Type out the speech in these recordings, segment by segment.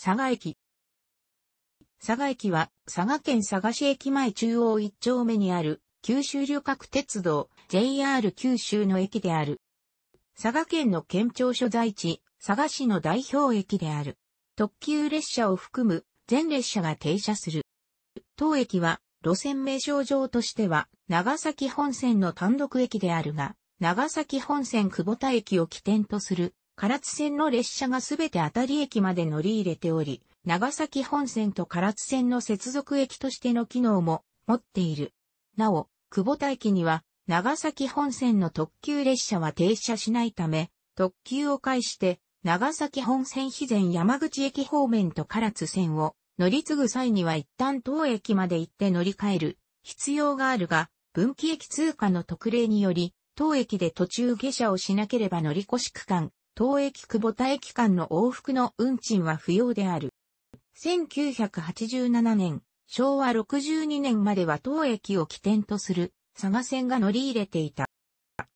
佐賀駅。佐賀駅は、佐賀県佐賀市駅前中央一丁目にある、九州旅客鉄道、JR 九州の駅である。佐賀県の県庁所在地、佐賀市の代表駅である。特急列車を含む、全列車が停車する。当駅は、路線名称上としては、長崎本線の単独駅であるが、長崎本線久保田駅を起点とする唐津線の列車がすべて当たり駅まで乗り入れており、長崎本線と唐津線の接続駅としての機能も持っている。なお、久保田駅には、長崎本線の特急列車は停車しないため、特急を介して、長崎本線肥前山口駅方面と唐津線を乗り継ぐ際には一旦当駅まで行って乗り換える必要があるが、分岐駅通過の特例により、当駅で途中下車をしなければ乗り越し区間、東駅久保田駅間の往復の運賃は不要である。1987年、昭和62年までは当駅を起点とする佐賀線が乗り入れていた。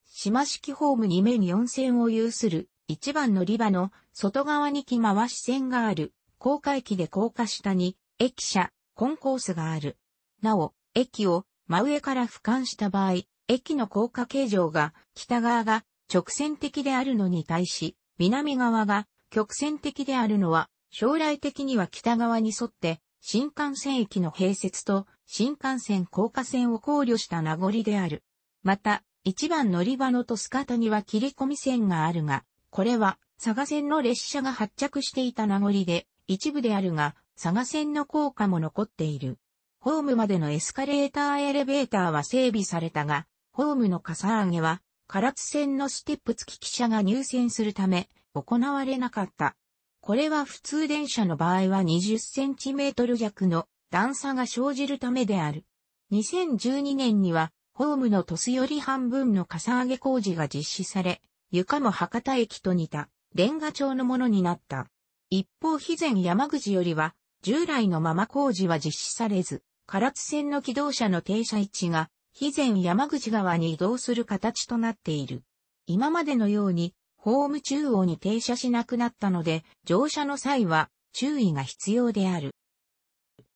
島式ホーム2面4線を有する一番乗り場の外側に木回し線がある高架駅で高架下に駅舎、コンコースがある。なお、駅を真上から俯瞰した場合、駅の高架形状が北側が直線的であるのに対し、南側が曲線的であるのは、将来的には北側に沿って、新幹線駅の併設と新幹線高架線を考慮した名残である。また、一番乗り場のトスカタには切り込み線があるが、これは佐賀線の列車が発着していた名残で、一部であるが、佐賀線の効果も残っている。ホームまでのエスカレーターエレベーターは整備されたが、ホームのかさ上げは唐津線のステップ付き汽車が入線するため、行われなかった。これは普通電車の場合は20センチメートル弱の段差が生じるためである。2012年には、ホームのトスより半分のかさ上げ工事が実施され、床も博多駅と似た、レンガ調のものになった。一方、肥前山口よりは、従来のまま工事は実施されず、唐津線の起動車の停車位置が肥前山口川に移動する形となっている。今までのように、ホーム中央に停車しなくなったので、乗車の際は注意が必要である。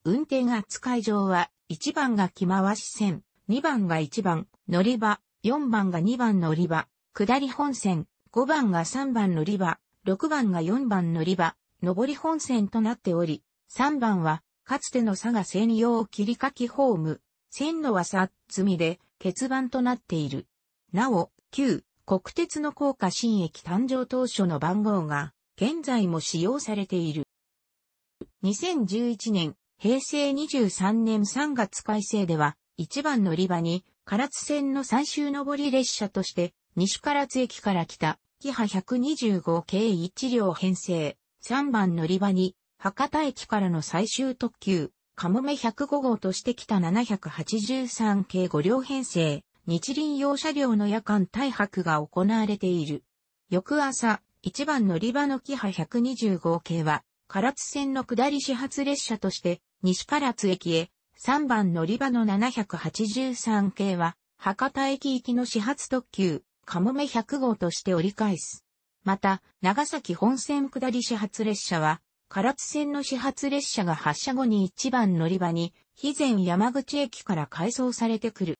運転扱い上は、1番が木回し線、2番が1番乗り場、4番が2番乗り場、下り本線、5番が3番乗り場、6番が4番乗り場、上り本線となっており、3番は、かつての佐賀専用切り欠きホーム、線路はさ、積みで、欠番となっている。なお、旧、国鉄の高架新駅誕生当初の番号が、現在も使用されている。2011年、平成23年3月改正では、1番乗り場に、唐津線の最終上り列車として、西唐津駅から来た、キハ125系1両編成、3番乗り場に、博多駅からの最終特急、カモメ105号としてきた783系5両編成、日輪用車両の夜間大白が行われている。翌朝、1番乗り場のキハ125系は、唐津線の下り始発列車として、西唐津駅へ、3番乗り場の783系は、博多駅行きの始発特急、カモメ100号として折り返す。また、長崎本線下り始発列車は、唐津線の始発列車が発車後に一番乗り場に、肥前山口駅から改装されてくる。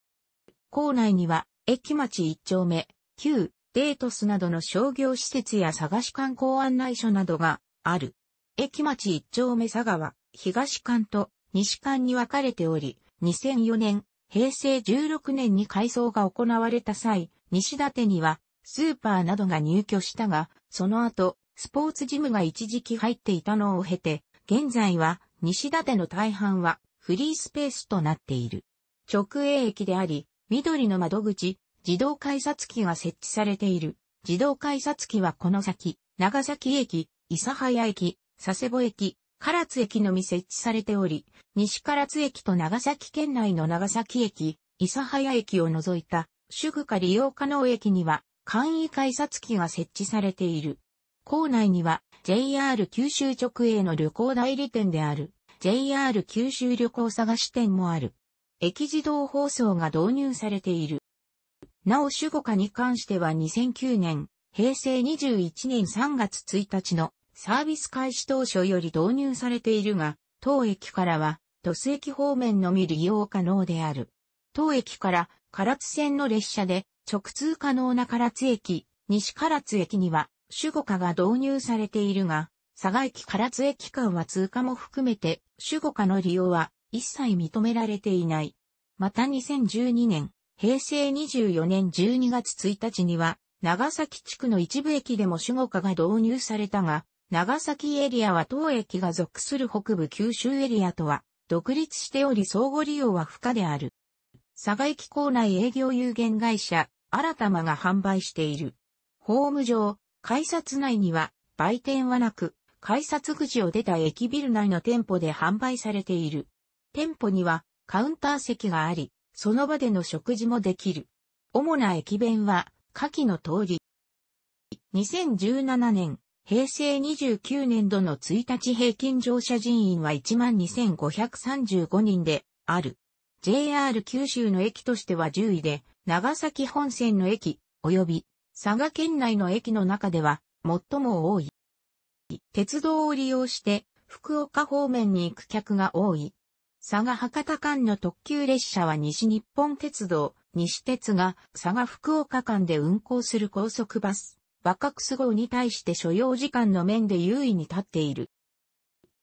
構内には、駅町一丁目、旧、デートスなどの商業施設や佐賀市観光案内所などがある。駅町一丁目佐賀は、東館と西館に分かれており、2004年、平成16年に改装が行われた際、西館には、スーパーなどが入居したが、その後、スポーツジムが一時期入っていたのを経て、現在は西館の大半はフリースペースとなっている。直営駅であり、緑の窓口、自動改札機が設置されている。自動改札機はこの先、長崎駅、諫早駅、佐世保駅、唐津駅のみ設置されており、西唐津駅と長崎県内の長崎駅、諫早駅を除いた、主区下利用可能駅には、簡易改札機が設置されている。校内には JR 九州直営の旅行代理店である JR 九州旅行探し店もある。駅自動放送が導入されている。なお主語化に関しては2009年、平成21年3月1日のサービス開始当初より導入されているが、当駅からは、都市駅方面のみ利用可能である。当駅から唐津線の列車で直通可能な唐津駅、西唐津駅には守護下が導入されているが、佐賀駅から津駅間は通過も含めて守護下の利用は一切認められていない。また2012年、平成24年12月1日には、長崎地区の一部駅でも守護下が導入されたが、長崎エリアは当駅が属する北部九州エリアとは独立しており相互利用は不可である。佐賀駅構内営業有限会社、新たまが販売している。ホーム上、改札内には売店はなく、改札口を出た駅ビル内の店舗で販売されている。店舗にはカウンター席があり、その場での食事もできる。主な駅弁は、下記の通り。2017年、平成29年度の1日平均乗車人員は12,535人である。JR 九州の駅としては10位で、長崎本線の駅、及び佐賀県内の駅の中では最も多い。鉄道を利用して福岡方面に行く客が多い。佐賀博多間の特急列車は西日本鉄道、西鉄が佐賀福岡間で運行する高速バス、バカクス号に対して所要時間の面で優位に立っている。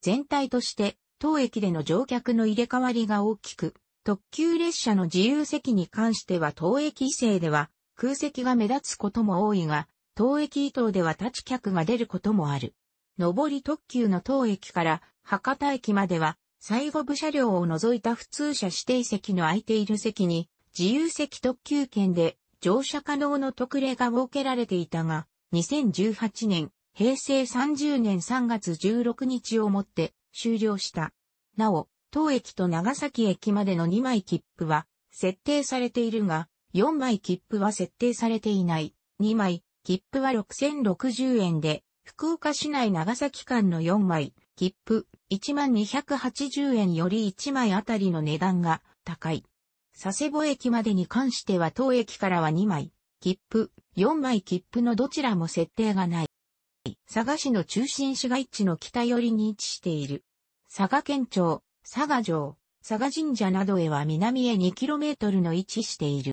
全体として当駅での乗客の入れ替わりが大きく、特急列車の自由席に関しては当駅以西では空席が目立つことも多いが、当駅伊東では立ち客が出ることもある。上り特急の当駅から博多駅までは、最後部車両を除いた普通車指定席の空いている席に、自由席特急券で乗車可能の特例が設けられていたが、2018年、平成30年3月16日をもって終了した。なお、当駅と長崎駅までの2枚切符は設定されているが、4枚切符は設定されていない。2枚、切符は6060円で、福岡市内長崎間の4枚、切符、1280円より1枚あたりの値段が高い。佐世保駅までに関しては当駅からは2枚、切符、4枚切符のどちらも設定がない。佐賀市の中心市街地の北寄りに位置している。佐賀県庁、佐賀城、佐賀神社などへは南へ 2km の位置している。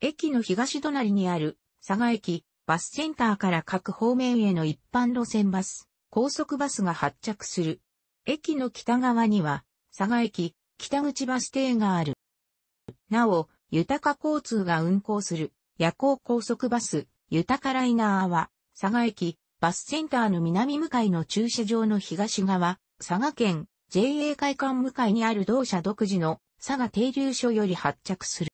駅の東隣にある佐賀駅、バスセンターから各方面への一般路線バス、高速バスが発着する。駅の北側には、佐賀駅、北口バス停がある。なお、豊か交通が運行する夜行高速バス、豊かライナーは、佐賀駅、バスセンターの南向かいの駐車場の東側、佐賀県 JA 会館向かいにある同社独自の佐賀停留所より発着する。